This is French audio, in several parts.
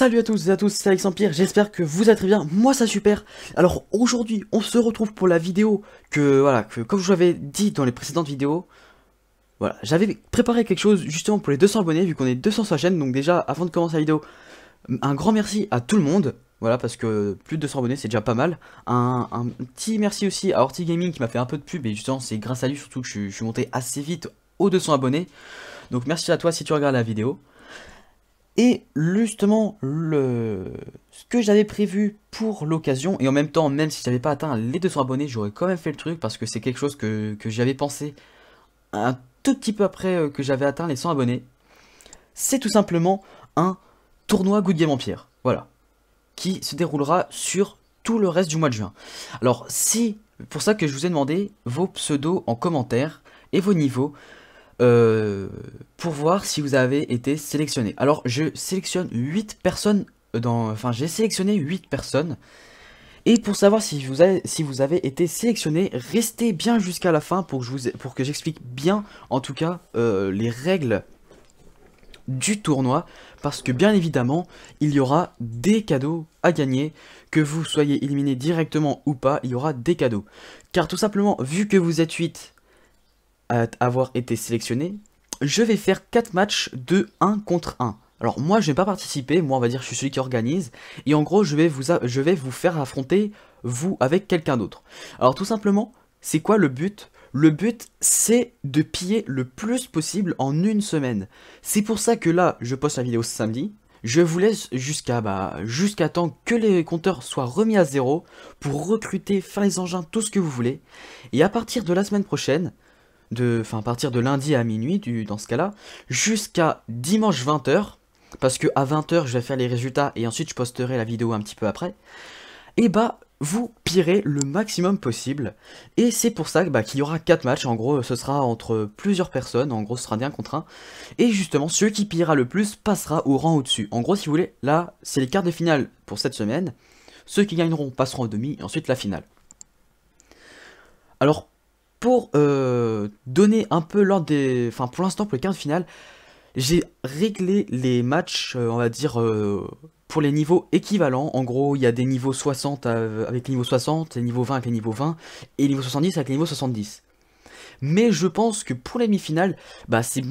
Salut à tous et à tous, c'est Alex Empire, j'espère que vous allez très bien, moi ça super Alors aujourd'hui, on se retrouve pour la vidéo que, voilà, que comme je vous l'avais dit dans les précédentes vidéos Voilà, j'avais préparé quelque chose justement pour les 200 abonnés, vu qu'on est 200 sur la chaîne Donc déjà, avant de commencer la vidéo, un grand merci à tout le monde Voilà, parce que plus de 200 abonnés c'est déjà pas mal un, petit merci aussi à horty Gaming qui m'a fait un peu de pub Et justement, c'est grâce à lui surtout que je, je suis monté assez vite aux 200 abonnés Donc merci à toi si tu regardes la vidéo et justement, le... ce que j'avais prévu pour l'occasion, et en même temps, même si je n'avais pas atteint les 200 abonnés, j'aurais quand même fait le truc parce que c'est quelque chose que, que j'avais pensé un tout petit peu après euh, que j'avais atteint les 100 abonnés. C'est tout simplement un tournoi Good Game Empire, voilà, qui se déroulera sur tout le reste du mois de juin. Alors, si, pour ça que je vous ai demandé vos pseudos en commentaire et vos niveaux, euh, pour voir si vous avez été sélectionné. Alors je sélectionne 8 personnes euh, dans... Enfin j'ai sélectionné 8 personnes. Et pour savoir si vous avez, si vous avez été sélectionné, restez bien jusqu'à la fin pour que, je j'explique bien en tout cas euh, les règles du tournoi parce que bien évidemment il y aura des cadeaux à gagner que vous soyez éliminé directement ou pas il y aura des cadeaux car tout simplement vu que vous êtes 8 avoir été sélectionné, je vais faire 4 matchs de 1 contre 1. Alors moi je vais pas participer, moi on va dire je suis celui qui organise, et en gros je vais vous, je vais vous faire affronter vous avec quelqu'un d'autre. Alors tout simplement, c'est quoi le but le but, c'est de piller le plus possible en une semaine. C'est pour ça que là, je poste la vidéo samedi. Je vous laisse jusqu'à bah, jusqu'à temps que les compteurs soient remis à zéro pour recruter, faire les engins, tout ce que vous voulez. Et à partir de la semaine prochaine, de, enfin, à partir de lundi à minuit, du, dans ce cas-là, jusqu'à dimanche 20h, parce que à 20h, je vais faire les résultats et ensuite je posterai la vidéo un petit peu après, et eh bah, vous pirez le maximum possible. Et c'est pour ça bah, qu'il y aura 4 matchs. En gros, ce sera entre plusieurs personnes. En gros, ce sera d'un contre un. Et justement, ceux qui pillera le plus passera au rang au-dessus. En gros, si vous voulez, là, c'est les quarts de finale pour cette semaine. Ceux qui gagneront passeront au demi et ensuite la finale. Alors, pour euh, donner un peu l'ordre des... Enfin, pour l'instant, pour les quarts de finale, j'ai réglé les matchs, euh, on va dire, euh, pour les niveaux équivalents. En gros, il y a des niveaux 60 avec les niveaux 60, des niveaux 20 avec les niveaux 20, et des niveaux 70 avec les niveaux 70. Mais je pense que pour les mi-finales, bah, c'est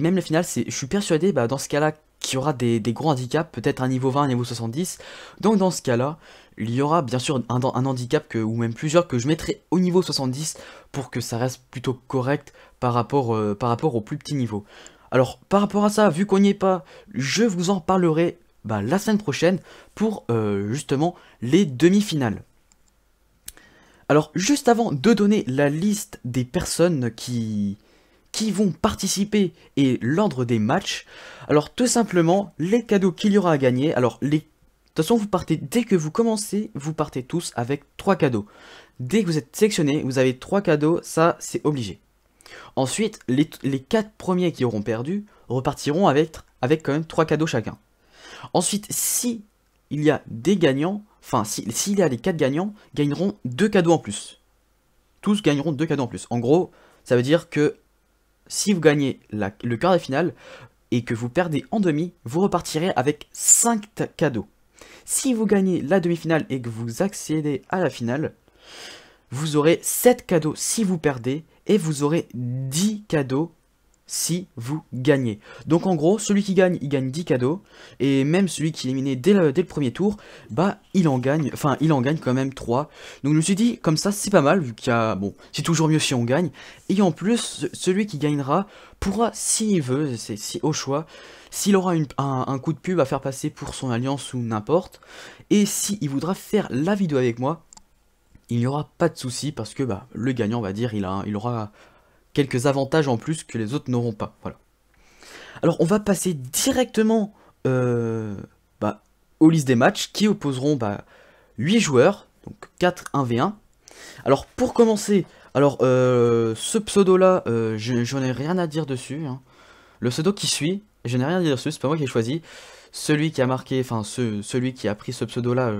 même la finale, je suis persuadé, bah, dans ce cas-là, qui aura des, des gros handicaps, peut-être un niveau 20, un niveau 70. Donc dans ce cas-là, il y aura bien sûr un, handicap ou même plusieurs que je mettrai au niveau 70 pour que ça reste plutôt correct par rapport, euh, par rapport au plus petit niveau. Alors par rapport à ça, vu qu'on n'y est pas, je vous en parlerai bah, la semaine prochaine pour euh, justement les demi-finales. Alors juste avant de donner la liste des personnes qui, qui vont participer et l'ordre des matchs. Alors tout simplement, les cadeaux qu'il y aura à gagner. Alors les... de toute façon, vous partez, dès que vous commencez, vous partez tous avec 3 cadeaux. Dès que vous êtes sélectionné, vous avez 3 cadeaux, ça c'est obligé. Ensuite, les, les 4 premiers qui auront perdu repartiront avec, avec quand même 3 cadeaux chacun. Ensuite, si il y a des gagnants, enfin s'il si, y a les 4 gagnants, gagneront 2 cadeaux en plus. Tous gagneront 2 cadeaux en plus. En gros, ça veut dire que si vous gagnez le quart de finale et que vous perdez en demi, vous repartirez avec 5 cadeaux. Si vous gagnez la demi-finale et que vous accédez à la finale, vous aurez 7 cadeaux si vous perdez et vous aurez 10 cadeaux si vous gagnez. Donc en gros, celui qui gagne, il gagne 10 cadeaux, et même celui qui est éliminé dès le, premier tour, bah il en gagne, enfin il en gagne quand même 3. Donc je me suis dit, comme ça c'est pas mal, vu qu'il a, bon, c'est toujours mieux si on gagne, et en plus, celui qui gagnera pourra, s'il veut, c'est si au choix, s'il aura un, coup de pub à faire passer pour son alliance ou n'importe, et s'il voudra faire la vidéo avec moi, il n'y aura pas de souci parce que bah, le gagnant, on va dire, il, a, il aura quelques avantages en plus que les autres n'auront pas. Voilà. Alors on va passer directement euh, bah, aux listes des matchs qui opposeront 8 bah, joueurs, donc 4 1v1. Alors pour commencer, alors euh, ce pseudo là, euh, je, n'ai rien à dire dessus. Hein. Le pseudo qui suit, je n'ai rien à dire dessus, c'est pas moi qui ai choisi. Celui qui a marqué, enfin ce, celui qui a pris ce pseudo là,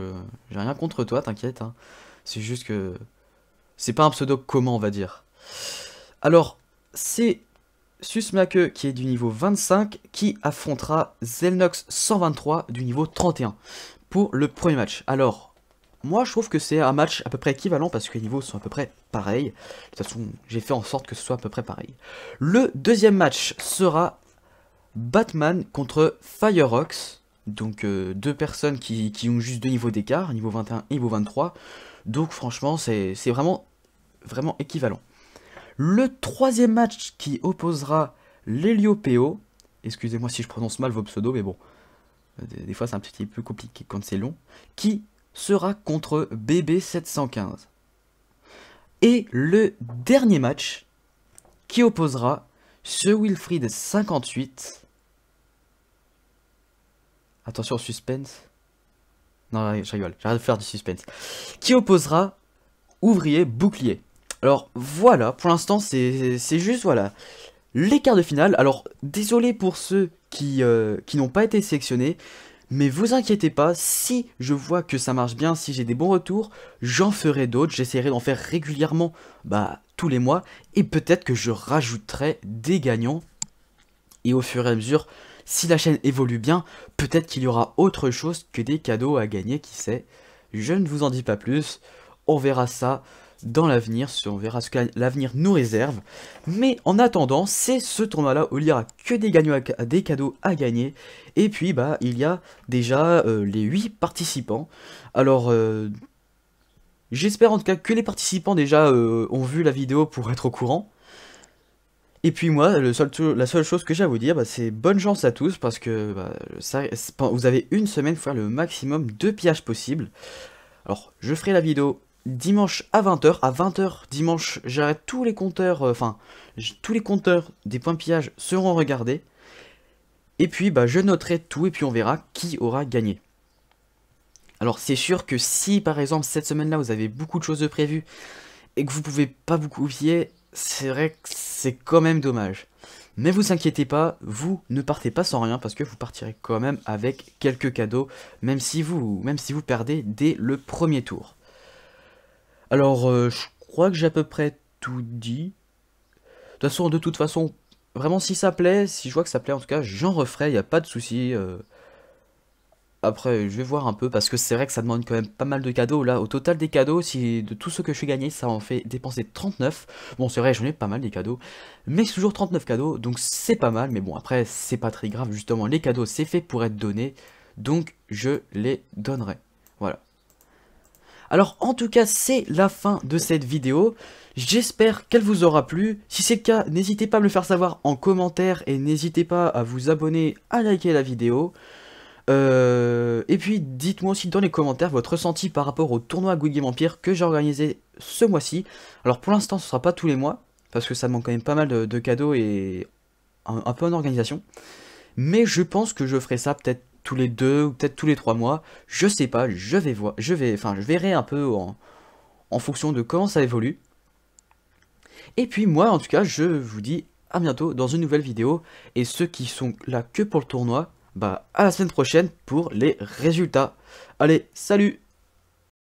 j'ai rien contre toi, t'inquiète. Hein. C'est juste que c'est pas un pseudo comment on va dire. Alors, c'est Susmake qui est du niveau 25 qui affrontera Zelnox 123 du niveau 31 pour le premier match. Alors, moi je trouve que c'est un match à peu près équivalent parce que les niveaux sont à peu près pareils. De toute façon, j'ai fait en sorte que ce soit à peu près pareil. Le deuxième match sera Batman contre Fireox. Donc euh, deux personnes qui, ont juste deux niveaux d'écart, niveau 21 et niveau 23. Donc franchement, c'est vraiment, vraiment équivalent le troisième match qui opposera Péo. Excusez-moi si je prononce mal vos pseudos, mais bon, euh, des, fois c'est un petit peu compliqué quand c'est long. Qui sera contre BB715. Et le dernier match qui opposera ce Wilfried 58. Attention suspense. Non, je rigole, j'arrête de faire du suspense. Qui opposera Ouvrier Bouclier. Alors voilà, pour l'instant c'est juste voilà les quarts de finale. Alors désolé pour ceux euh, qui, n'ont pas été sélectionnés, mais vous inquiétez pas, si je vois que ça marche bien, si j'ai des bons retours, j'en ferai d'autres, j'essaierai d'en faire régulièrement bah, tous les mois, et peut-être que je rajouterai des gagnants. Et au fur et à mesure, si la chaîne évolue bien, peut-être qu'il y aura autre chose que des cadeaux à gagner, qui sait. Je ne vous en dis pas plus, on verra ça dans l'avenir, on verra ce que l'avenir nous réserve. Mais en attendant, c'est ce tournoi-là où il n'y aura que des, des cadeaux à gagner. Et puis, bah, il y a déjà euh, les 8 participants. Alors, euh, j'espère en tout cas que les participants déjà euh, ont vu la vidéo pour être au courant. Et puis moi, le la seule chose que j'ai à vous dire, bah, c'est bonne chance à tous, parce que bah, vous avez une semaine pour faire le maximum de pillages possibles. Alors, je ferai la vidéo dimanche à 20h. À 20h dimanche, j'arrête tous les compteurs, euh, enfin, tous les compteurs des points de pillage seront regardés. Et puis, bah, je noterai tout et puis on verra qui aura gagné. Alors, c'est sûr que si, par exemple, cette semaine-là, vous avez beaucoup de choses de prévues et que vous pouvez pas beaucoup oublier c'est vrai que c'est quand même dommage. Mais vous inquiétez pas, vous ne partez pas sans rien parce que vous partirez quand même avec quelques cadeaux, même si vous, même si vous perdez dès le premier tour. Alors, euh, je crois que j'ai à peu près tout dit. De toute façon, de toute façon, vraiment, si ça plaît, si je vois que ça plaît, en tout cas, j'en referai, il n'y a pas de souci. Euh. Après, je vais voir un peu, parce que c'est vrai que ça demande quand même pas mal de cadeaux. Là, au total des cadeaux, si de tout ce que je suis gagné, ça en fait dépenser 39. Bon, c'est vrai, j'en ai pas mal des cadeaux, mais c'est toujours 39 cadeaux, donc c'est pas mal. Mais bon, après, c'est pas très grave, justement. Les cadeaux, c'est fait pour être donnés, donc je les donnerai. Voilà. Alors en tout cas c'est la fin de cette vidéo. J'espère qu'elle vous aura plu. Si c'est le cas, n'hésitez pas à me le faire savoir en commentaire et n'hésitez pas à vous abonner, à liker la vidéo. Euh, et puis dites-moi aussi dans les commentaires votre ressenti par rapport au tournoi Good Game Empire que j'ai organisé ce mois-ci. Alors pour l'instant ce sera pas tous les mois, parce que ça manque quand même pas mal de, cadeaux et un, un, peu en organisation. Mais je pense que je ferai ça peut-être tous les deux ou peut-être tous les trois mois. Je sais pas, je vais voir, je vais, enfin, je verrai un peu en, en fonction de comment ça évolue. Et puis moi, en tout cas, je vous dis à bientôt dans une nouvelle vidéo. Et ceux qui sont là que pour le tournoi, bah à la semaine prochaine pour les résultats. Allez, salut